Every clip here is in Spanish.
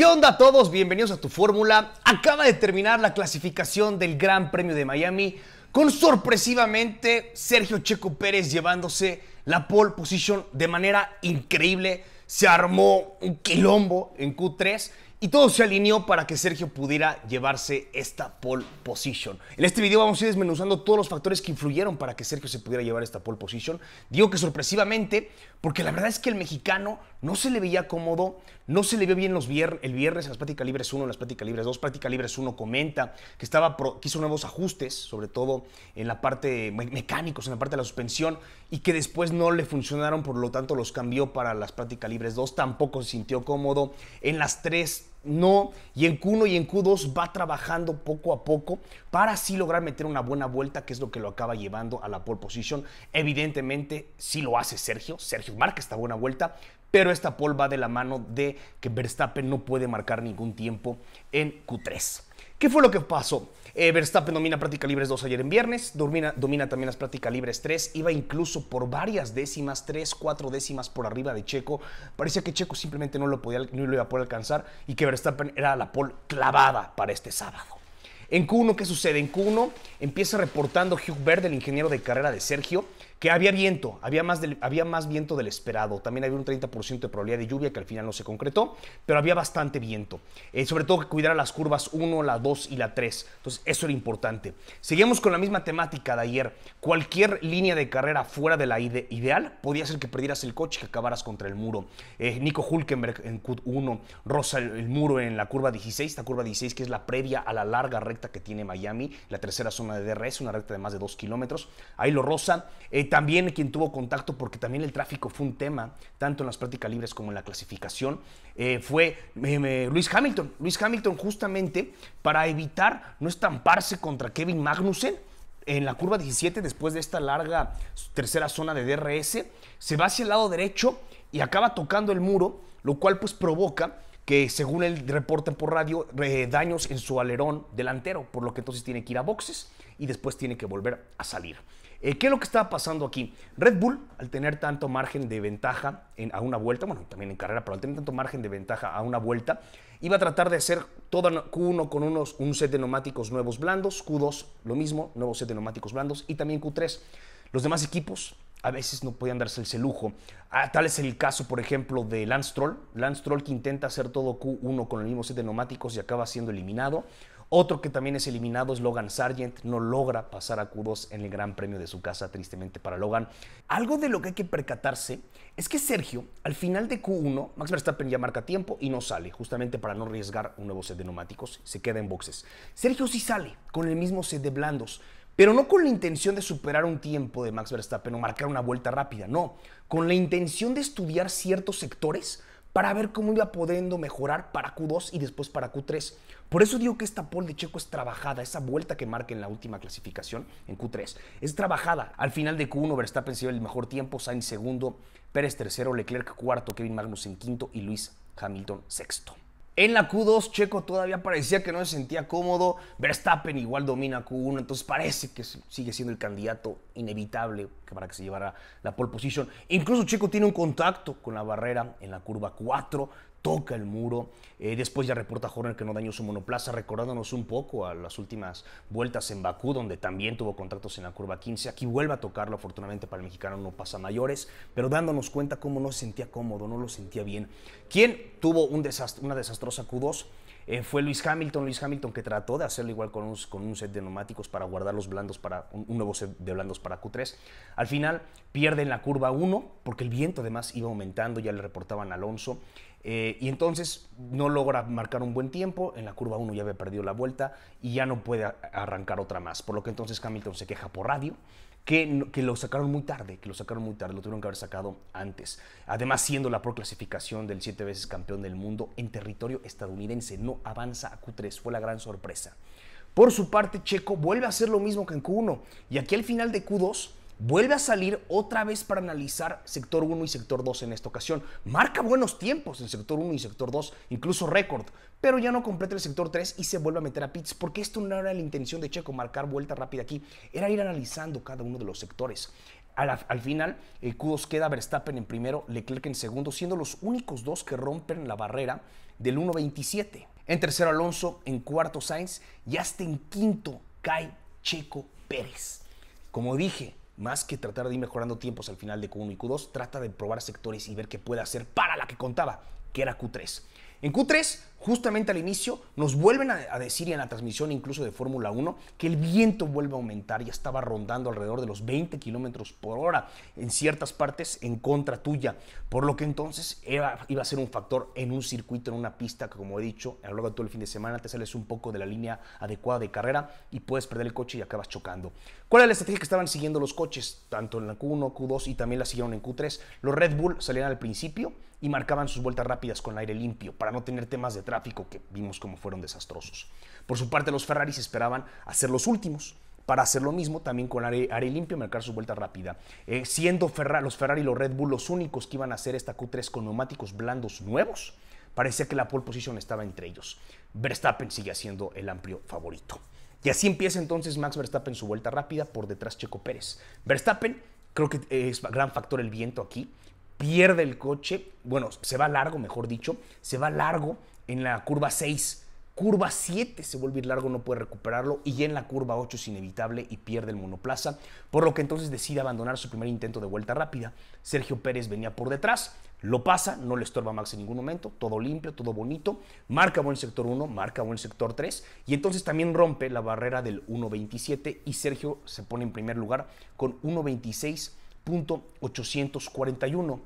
¿Qué onda a todos? Bienvenidos a tu fórmula. Acaba de terminar la clasificación del Gran Premio de Miami con sorpresivamente Sergio Checo Pérez llevándose la pole position de manera increíble. Se armó un quilombo en Q3 y todo se alineó para que Sergio pudiera llevarse esta pole position. En este video vamos a ir desmenuzando todos los factores que influyeron para que Sergio se pudiera llevar esta pole position. Digo que sorpresivamente, porque la verdad es que el mexicano no se le veía cómodo, no se le vio bien los el viernes en las prácticas libres 1, en las prácticas libres 2. Práctica libres 1 comenta que, estaba hizo nuevos ajustes, sobre todo en la parte mecánicos, en la parte de la suspensión, y que después no le funcionaron, por lo tanto los cambió para las prácticas libres 2. Tampoco se sintió cómodo. En las 3 no, y en Q1 y en Q2 va trabajando poco a poco para así lograr meter una buena vuelta, que es lo que lo acaba llevando a la pole position. Evidentemente, sí lo hace Sergio. Sergio marca esta buena vuelta, pero esta pole va de la mano de que Verstappen no puede marcar ningún tiempo en Q3. ¿Qué fue lo que pasó? Eh, Verstappen domina práctica libres 2 ayer en viernes, domina, domina también las prácticas libres 3, iba incluso por varias décimas, 3, 4 décimas por arriba de Checo. Parecía que Checo simplemente no lo, podía, no lo iba a poder alcanzar y que Verstappen era la pole clavada para este sábado. En Q1, ¿qué sucede? En Q1 empieza reportando Hugh Verde, el ingeniero de carrera de Sergio, que había viento, había más, había más viento del esperado. También había un 30% de probabilidad de lluvia que al final no se concretó, pero había bastante viento. Eh, sobre todo que cuidara las curvas 1, la 2 y la 3. Entonces, eso era importante. Seguimos con la misma temática de ayer. Cualquier línea de carrera fuera de la ideal podía ser que perdieras el coche y que acabaras contra el muro. Eh, Nico Hulkenberg en Q1, Rosa el, el, muro en la curva 16, esta curva 16 que es la previa a la larga recta que tiene Miami, la tercera zona de DRS, una recta de más de dos kilómetros. Ahí lo rosa. Eh, también quien tuvo contacto, porque también el tráfico fue un tema, tanto en las prácticas libres como en la clasificación, eh, fue eh, Luis Hamilton. Luis Hamilton justamente para evitar no estamparse contra Kevin Magnussen en la curva 17, después de esta larga tercera zona de DRS, se va hacia el lado derecho y acaba tocando el muro, lo cual pues provoca que según el reporte por radio daños en su alerón delantero, por lo que entonces tiene que ir a boxes y después tiene que volver a salir. Eh, ¿Qué es lo que está pasando aquí? Red Bull, al tener tanto margen de ventaja en, a una vuelta, bueno, también en carrera, pero al tener tanto margen de ventaja a una vuelta, iba a tratar de hacer todo Q1 con unos, un set de neumáticos nuevos blandos, Q2 lo mismo, nuevo set de neumáticos blandos y también Q3. Los demás equipos a veces no pueden darse el lujo. Ah, tal es el caso, por ejemplo, de Lance Troll. Lance Troll que intenta hacer todo Q1 con el mismo set de neumáticos y acaba siendo eliminado. Otro que también es eliminado es Logan Sargent. No logra pasar a Q2 en el Gran Premio de su casa, tristemente para Logan. Algo de lo que hay que percatarse es que Sergio, al final de Q1, Max Verstappen ya marca tiempo y no sale, justamente para no arriesgar un nuevo set de neumáticos. Se queda en boxes. Sergio sí sale con el mismo set de blandos pero no con la intención de superar un tiempo de Max Verstappen o marcar una vuelta rápida, no, con la intención de estudiar ciertos sectores para ver cómo iba podiendo mejorar para Q2 y después para Q3. Por eso digo que esta pole de Checo es trabajada, esa vuelta que marca en la última clasificación, en Q3, es trabajada. Al final de Q1, Verstappen se el mejor tiempo, Sainz segundo, Pérez tercero, Leclerc cuarto, Kevin Magnussen en quinto y Luis Hamilton sexto. En la Q2, Checo todavía parecía que no se sentía cómodo. Verstappen igual domina Q1, entonces parece que sigue siendo el candidato inevitable para que se llevara la pole position. Incluso Checo tiene un contacto con la barrera en la curva 4, toca el muro. Eh, después ya reporta Horner que no dañó su monoplaza, recordándonos un poco a las últimas vueltas en Bakú, donde también tuvo contactos en la curva 15. Aquí vuelve a tocarlo, afortunadamente para el mexicano no pasa mayores, pero dándonos cuenta cómo no se sentía cómodo, no lo sentía bien. ¿Quién tuvo una desastrosa Q2? Eh, fue Luis Hamilton, Luis Hamilton que trató de hacerlo igual con un, set de neumáticos para guardar los blandos para un, nuevo set de blandos para Q3. Al final pierde en la curva 1 porque el viento además iba aumentando, ya le reportaban a Alonso. Eh, y entonces no logra marcar un buen tiempo, en la curva 1 ya había perdido la vuelta y ya no puede arrancar otra más, por lo que entonces Hamilton se queja por radio que, lo sacaron muy tarde, que lo sacaron muy tarde, lo tuvieron que haber sacado antes. Además, siendo la proclasificación del siete veces campeón del mundo en territorio estadounidense, no avanza a Q3, fue la gran sorpresa. Por su parte, Checo vuelve a hacer lo mismo que en Q1 y aquí al final de Q2 vuelve a salir otra vez para analizar sector 1 y sector 2 en esta ocasión. Marca buenos tiempos en sector 1 y sector 2, incluso récord, pero ya no completa el sector 3 y se vuelve a meter a pits, porque esto no era la intención de Checo, marcar vuelta rápida aquí, era ir analizando cada uno de los sectores. Al, al, final, el q queda Verstappen en primero, Leclerc en segundo, siendo los únicos dos que rompen la barrera del 1.27. En tercero Alonso, en cuarto Sainz y hasta en quinto cae Checo Pérez. Como dije, más que tratar de ir mejorando tiempos al final de Q1 y Q2, trata de probar sectores y ver qué puede hacer para la que contaba, que era Q3. En Q3, justamente al inicio, nos vuelven a, decir y en la transmisión incluso de Fórmula 1 que el viento vuelve a aumentar, ya estaba rondando alrededor de los 20 kilómetros por hora en ciertas partes en contra tuya, por lo que entonces iba a ser un factor en un circuito, en una pista que, como he dicho, a lo largo de todo el fin de semana te sales un poco de la línea adecuada de carrera y puedes perder el coche y acabas chocando. ¿Cuál es la estrategia que estaban siguiendo los coches, tanto en la Q1, Q2 y también la siguieron en Q3? Los Red Bull salían al principio y marcaban sus vueltas rápidas con aire limpio para no tener temas de tráfico que vimos como fueron desastrosos. Por su parte, los Ferraris esperaban hacer los últimos para hacer lo mismo también con aire, limpio marcar su vuelta rápida. Eh, siendo los Ferrari y los Red Bull los únicos que iban a hacer esta Q3 con neumáticos blandos nuevos, parecía que la pole position estaba entre ellos. Verstappen sigue siendo el amplio favorito. Y así empieza entonces Max Verstappen su vuelta rápida por detrás Checo Pérez. Verstappen, creo que es gran factor el viento aquí, pierde el coche, bueno, se va largo, mejor dicho, se va largo en la curva 6. Curva 7 se vuelve largo, no puede recuperarlo y ya en la curva 8 es inevitable y pierde el monoplaza, por lo que entonces decide abandonar su primer intento de vuelta rápida. Sergio Pérez venía por detrás, lo pasa, no le estorba Max en ningún momento, todo limpio, todo bonito, marca buen sector 1, marca buen sector 3 y entonces también rompe la barrera del 1.27 y Sergio se pone en primer lugar con 1.26 841.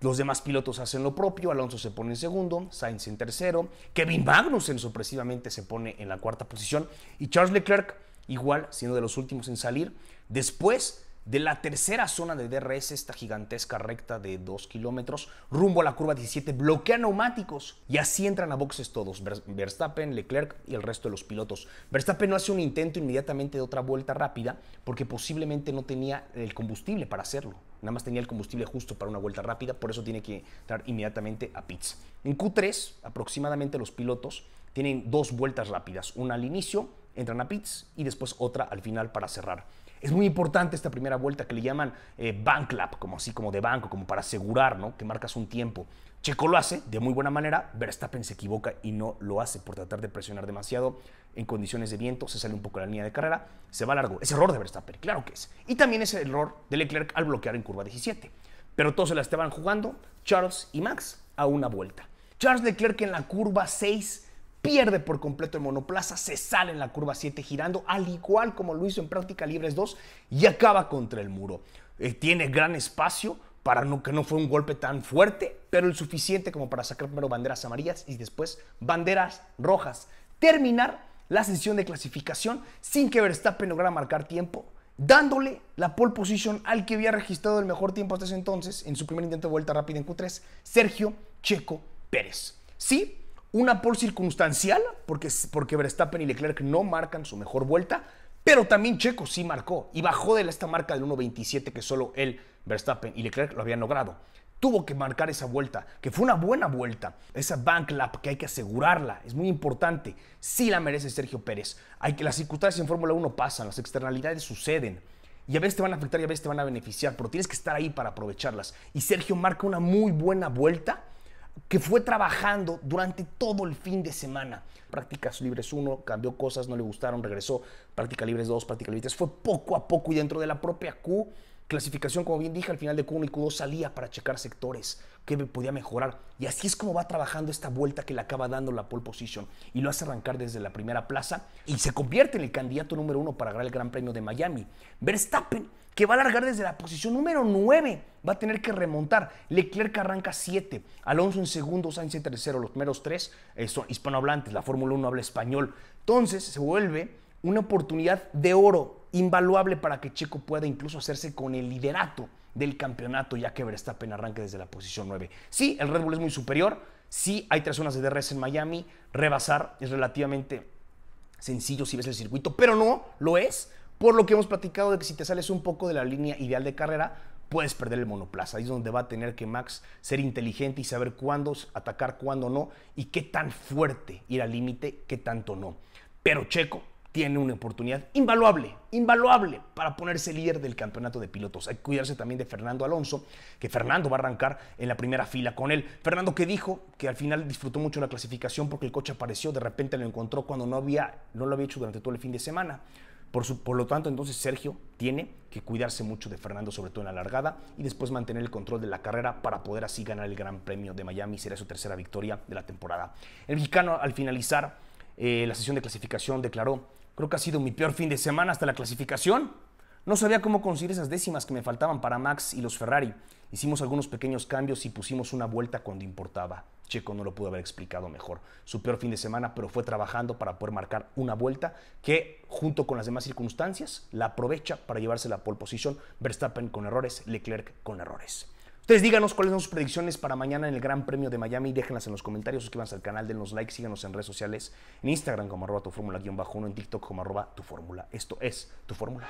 Los demás pilotos hacen lo propio, Alonso se pone en segundo, Sainz en tercero, Kevin Magnussen sorpresivamente se pone en la cuarta posición y Charles Leclerc igual siendo de los últimos en salir. Después de la tercera zona de DRS, esta gigantesca recta de 2 kilómetros, rumbo a la curva 17, bloquea neumáticos y así entran a boxes todos, Verstappen, Leclerc y el resto de los pilotos. Verstappen no hace un intento inmediatamente de otra vuelta rápida porque posiblemente no tenía el combustible para hacerlo. Nada más tenía el combustible justo para una vuelta rápida, por eso tiene que entrar inmediatamente a pits. En Q3, aproximadamente los pilotos tienen dos vueltas rápidas, una al inicio, entran a pits y después otra al final para cerrar. Es muy importante esta primera vuelta que le llaman eh, bank lap, como así como de banco, como para asegurar, ¿no? Que marcas un tiempo. Checo lo hace de muy buena manera, Verstappen se equivoca y no lo hace por tratar de presionar demasiado en condiciones de viento, se sale un poco de la línea de carrera, se va largo. Es error de Verstappen, claro que es. Y también es el error de Leclerc al bloquear en curva 17. Pero todos se la estaban jugando, Charles y Max, a una vuelta. Charles Leclerc en la curva 6 pierde por completo el monoplaza, se sale en la curva 7 girando, al igual como lo hizo en práctica libres 2 y acaba contra el muro. Eh, tiene gran espacio para no, que no fue un golpe tan fuerte, pero el suficiente como para sacar primero banderas amarillas y después banderas rojas. Terminar la sesión de clasificación sin que Verstappen lograra marcar tiempo, dándole la pole position al que había registrado el mejor tiempo hasta ese entonces en su primer intento de vuelta rápida en Q3, Sergio Checo Pérez. Sí, una por circunstancial, porque, porque Verstappen y Leclerc no marcan su mejor vuelta, pero también Checo sí marcó y bajó de esta marca del 1.27 que solo él, Verstappen y Leclerc lo habían logrado. Tuvo que marcar esa vuelta, que fue una buena vuelta, esa bank lap que hay que asegurarla, es muy importante. Sí la merece Sergio Pérez. Hay que las circunstancias en Fórmula 1 pasan, las externalidades suceden. Y a veces te van a afectar y a veces te van a beneficiar, pero tienes que estar ahí para aprovecharlas. Y Sergio marca una muy buena vuelta que fue trabajando durante todo el fin de semana. Prácticas libres 1, cambió cosas, no le gustaron, regresó. Práctica libres 2, práctica libres 3. Fue poco a poco y dentro de la propia Q Clasificación, como bien dije, al final de Q1 y Q2 salía para checar sectores que podía mejorar. Y así es como va trabajando esta vuelta que le acaba dando la pole position y lo hace arrancar desde la primera plaza y se convierte en el candidato número uno para ganar el Gran Premio de Miami. Verstappen, que va a largar desde la posición número 9, va a tener que remontar. Leclerc arranca siete. Alonso en segundo, Sainz en tercero. Los primeros tres eh, son hispanohablantes, la Fórmula 1 habla español. Entonces se vuelve una oportunidad de oro invaluable para que Checo pueda incluso hacerse con el liderato del campeonato, ya que Verstappen arranque desde la posición 9. Sí, el Red Bull es muy superior, sí hay tres zonas de DRS en Miami, rebasar es relativamente sencillo si ves el circuito, pero no lo es, por lo que hemos platicado de que si te sales un poco de la línea ideal de carrera, puedes perder el monoplaza. Ahí es donde va a tener que Max ser inteligente y saber cuándo atacar, cuándo no, y qué tan fuerte ir al límite, qué tanto no. Pero Checo, tiene una oportunidad invaluable, invaluable para ponerse líder del campeonato de pilotos. Hay que cuidarse también de Fernando Alonso, que Fernando va a arrancar en la primera fila con él. Fernando que dijo que al final disfrutó mucho la clasificación porque el coche apareció, de repente lo encontró cuando no, había, no lo había hecho durante todo el fin de semana. Por, por, lo tanto, entonces Sergio tiene que cuidarse mucho de Fernando, sobre todo en la largada, y después mantener el control de la carrera para poder así ganar el Gran Premio de Miami. Será su tercera victoria de la temporada. El mexicano, al finalizar eh, la sesión de clasificación, declaró Creo que ha sido mi peor fin de semana hasta la clasificación. No sabía cómo conseguir esas décimas que me faltaban para Max y los Ferrari. Hicimos algunos pequeños cambios y pusimos una vuelta cuando importaba. Checo no lo pudo haber explicado mejor. Su peor fin de semana, pero fue trabajando para poder marcar una vuelta que, junto con las demás circunstancias, la aprovecha para llevarse la pole position. Verstappen con errores, Leclerc con errores. Entonces díganos cuáles son sus predicciones para mañana en el Gran Premio de Miami. Déjenlas en los comentarios, suscríbanse al canal, denos like, síganos en redes sociales, en Instagram como arroba tu fórmula uno en TikTok como arroba tu fórmula. Esto es tu fórmula.